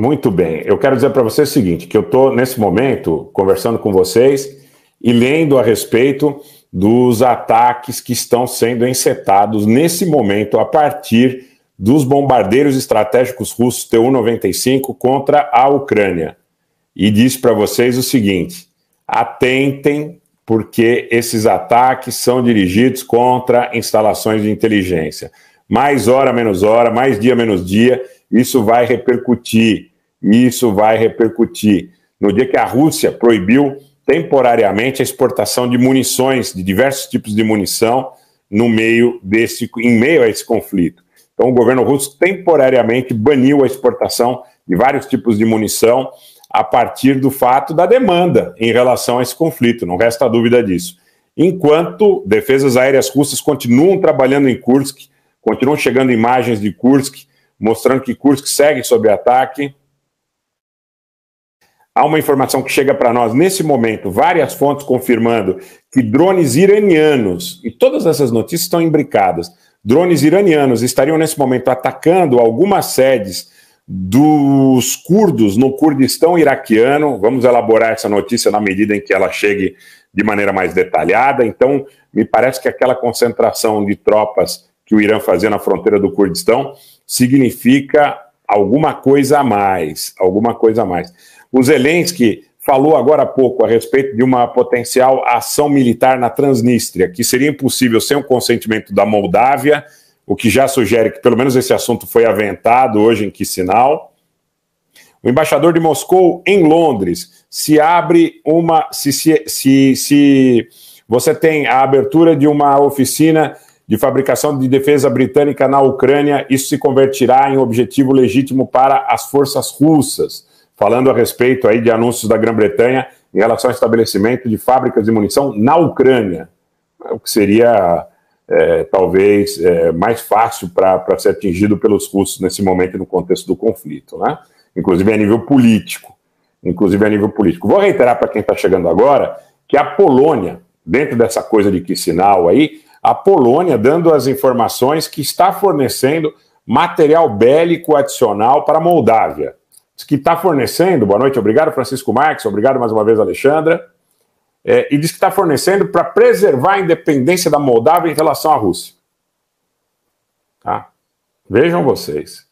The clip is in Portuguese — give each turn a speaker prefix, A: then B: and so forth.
A: Muito bem. Eu quero dizer para vocês o seguinte: que eu estou, nesse momento, conversando com vocês e lendo a respeito dos ataques que estão sendo encetados nesse momento a partir dos bombardeiros estratégicos russos Tu-95 contra a Ucrânia. E disse para vocês o seguinte: atentem, porque esses ataques são dirigidos contra instalações de inteligência. Mais hora, menos hora, mais dia, menos dia, isso vai repercutir e isso vai repercutir. No dia que a Rússia proibiu temporariamente a exportação de munições, de diversos tipos de munição, no meio desse, em meio a esse conflito. Então, o governo russo temporariamente baniu a exportação de vários tipos de munição a partir do fato da demanda em relação a esse conflito, não resta dúvida disso. Enquanto defesas aéreas russas continuam trabalhando em Kursk, continuam chegando imagens de Kursk, mostrando que Kursk segue sob ataque, Há uma informação que chega para nós nesse momento, várias fontes confirmando que drones iranianos, e todas essas notícias estão imbricadas, drones iranianos estariam nesse momento atacando algumas sedes dos curdos no Kurdistão iraquiano. Vamos elaborar essa notícia na medida em que ela chegue de maneira mais detalhada. Então, me parece que aquela concentração de tropas que o Irã fazia na fronteira do Kurdistão significa alguma coisa a mais, alguma coisa a mais. O Zelensky falou agora há pouco a respeito de uma potencial ação militar na Transnistria, que seria impossível sem o consentimento da Moldávia, o que já sugere que pelo menos esse assunto foi aventado hoje em que sinal. O embaixador de Moscou em Londres se abre uma se se, se, se você tem a abertura de uma oficina de fabricação de defesa britânica na Ucrânia, isso se convertirá em objetivo legítimo para as forças russas. Falando a respeito aí de anúncios da Grã-Bretanha em relação ao estabelecimento de fábricas de munição na Ucrânia, o que seria é, talvez é, mais fácil para ser atingido pelos russos nesse momento no contexto do conflito, né? Inclusive a nível político, inclusive a nível político. Vou reiterar para quem está chegando agora que a Polônia, dentro dessa coisa de que sinal aí, a Polônia dando as informações que está fornecendo material bélico adicional para a Moldávia. Diz que está fornecendo, boa noite, obrigado Francisco Marques, obrigado mais uma vez Alexandra, é, e diz que está fornecendo para preservar a independência da Moldávia em relação à Rússia. Tá? Vejam vocês.